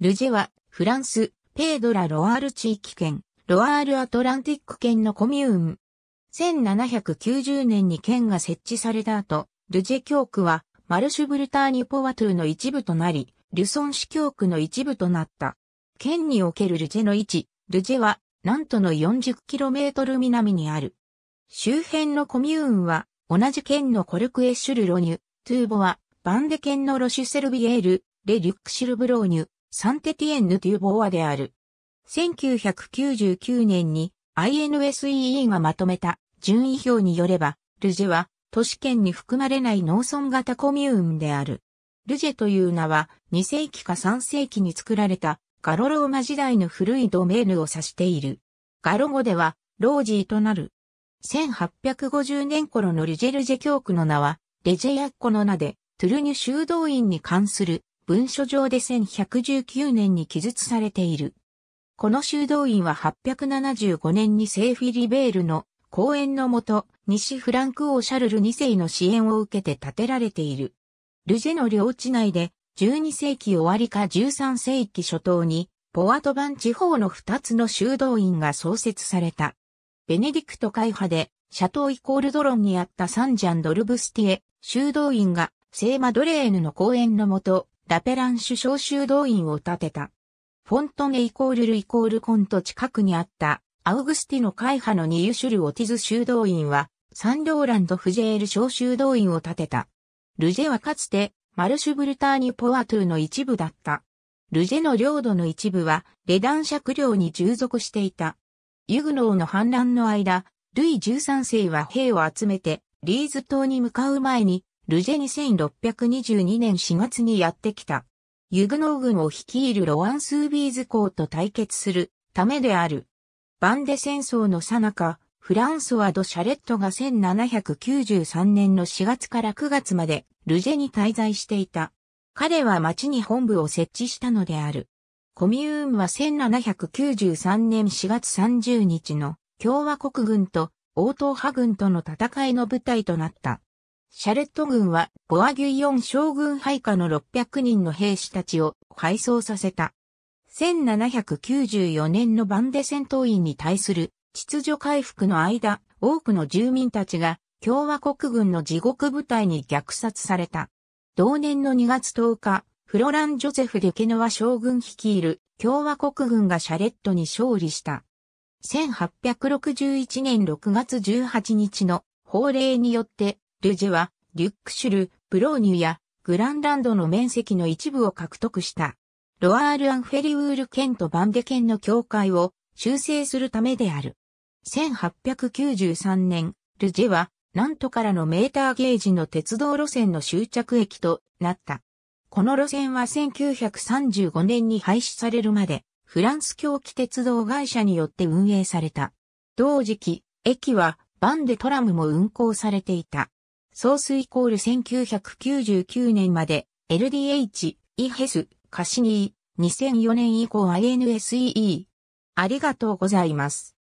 ルジェは、フランス、ペードラ・ロワール地域圏、ロワール・アトランティック圏のコミューン。1790年に県が設置された後、ルジェ教区は、マルシュブルターニュ・ポワトゥの一部となり、ルソン市教区の一部となった。県におけるルジェの位置、ルジェは、南都の 40km 南にある。周辺のコミューンは、同じ県のコルクエ・シュル・ロニュ、トゥーボは、バンデ県のロシュセルビエール、レ・リュックシルブローニュ、サンテティエンヌ・デュボアである。1999年に INSEE がまとめた順位表によれば、ルジェは都市圏に含まれない農村型コミューンである。ルジェという名は2世紀か3世紀に作られたガロローマ時代の古いドメールを指している。ガロ語ではロージーとなる。1850年頃のルジェルジェ教区の名はレジェヤッコの名でトゥルニュ修道院に関する文書上で1119年に記述されている。この修道院は875年に聖フィリベールの公園のもと、西フランク王シャルル2世の支援を受けて建てられている。ルジェの領地内で12世紀終わりか13世紀初頭にポアトバン地方の2つの修道院が創設された。ベネディクト会派でシャトーイコールドロンにあったサンジャンドルブスティエ修道院が聖マドレーヌの公園のもとラペランシュ小修道院を建てた。フォントネイコールルイコールコント近くにあったアウグスティの会派のニユシュル・オティズ修道院は、サンローランド・フジェール小修道院を建てた。ルジェはかつて、マルシュブルターニュ・ポワトゥの一部だった。ルジェの領土の一部は、レダンク領に従属していた。ユグノーの反乱の間、ルイ13世は兵を集めて、リーズ島に向かう前に、ルジェ2622年4月にやってきた。ユグノー軍を率いるロアンスービーズ公と対決するためである。バンデ戦争の最中、フランソワ・ド・シャレットが1793年の4月から9月までルジェに滞在していた。彼は町に本部を設置したのである。コミューンは1793年4月30日の共和国軍と応答派軍との戦いの舞台となった。シャレット軍はボアギュイオン将軍配下の600人の兵士たちを敗走させた。1794年のバンデ戦闘員に対する秩序回復の間、多くの住民たちが共和国軍の地獄部隊に虐殺された。同年の2月10日、フロラン・ジョゼフ・デュケノワ将軍率いる共和国軍がシャレットに勝利した。1861年6月18日の法令によってルジェは、リュックシュル、ブローニュや、グランランドの面積の一部を獲得した。ロアール・アンフェリウール県とバンデ県の境界を修正するためである。1893年、ルジェは、南都からのメーターゲージの鉄道路線の終着駅となった。この路線は1935年に廃止されるまで、フランス狂気鉄道会社によって運営された。同時期、駅はバンデトラムも運行されていた。ソースイコール1999年まで LDH、イヘス、カシニー、2004年以降 INSEE。ありがとうございます。